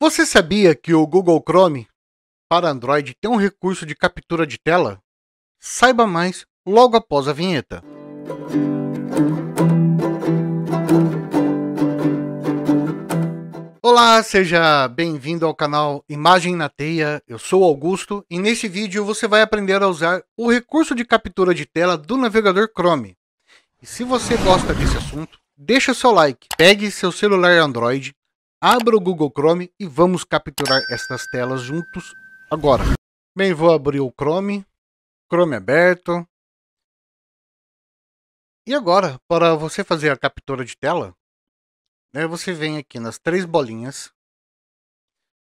Você sabia que o Google Chrome para Android tem um recurso de captura de tela? Saiba mais logo após a vinheta. Olá, seja bem-vindo ao canal Imagem na Teia. Eu sou Augusto e nesse vídeo você vai aprender a usar o recurso de captura de tela do navegador Chrome. E se você gosta desse assunto, deixa seu like, pegue seu celular Android Abra o Google Chrome e vamos capturar estas telas juntos agora. Bem, vou abrir o Chrome. Chrome aberto. E agora, para você fazer a captura de tela, né, você vem aqui nas três bolinhas.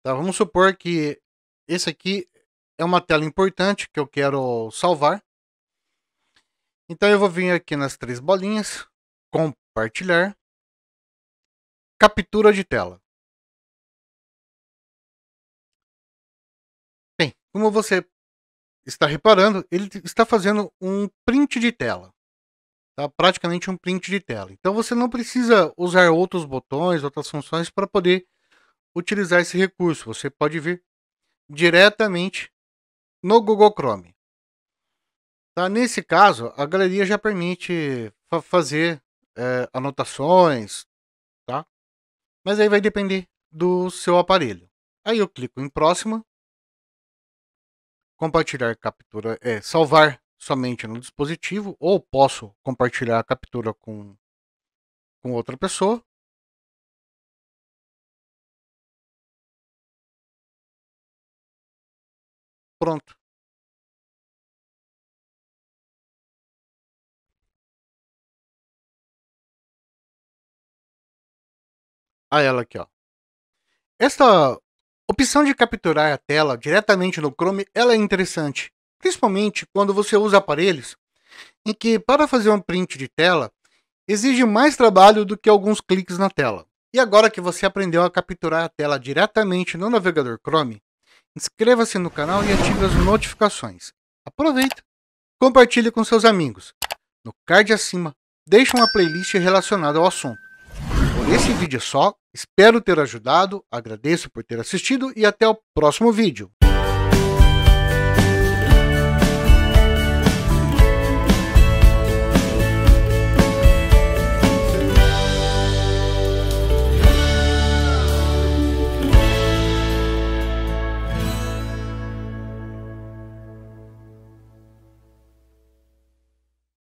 Tá, vamos supor que esse aqui é uma tela importante que eu quero salvar. Então eu vou vir aqui nas três bolinhas, compartilhar. Captura de tela. Bem, como você está reparando, ele está fazendo um print de tela. Tá? Praticamente um print de tela. Então você não precisa usar outros botões, outras funções para poder utilizar esse recurso. Você pode vir diretamente no Google Chrome. Tá? Nesse caso, a galeria já permite fa fazer é, anotações, mas aí vai depender do seu aparelho. Aí eu clico em próxima. Compartilhar captura é salvar somente no dispositivo ou posso compartilhar a captura com com outra pessoa. Pronto. a ela aqui, ó. Esta opção de capturar a tela diretamente no Chrome, ela é interessante, principalmente quando você usa aparelhos em que para fazer um print de tela exige mais trabalho do que alguns cliques na tela. E agora que você aprendeu a capturar a tela diretamente no navegador Chrome, inscreva-se no canal e ative as notificações. Aproveita, compartilhe com seus amigos. No card acima, deixe uma playlist relacionada ao assunto. Por esse vídeo é só, Espero ter ajudado, agradeço por ter assistido e até o próximo vídeo.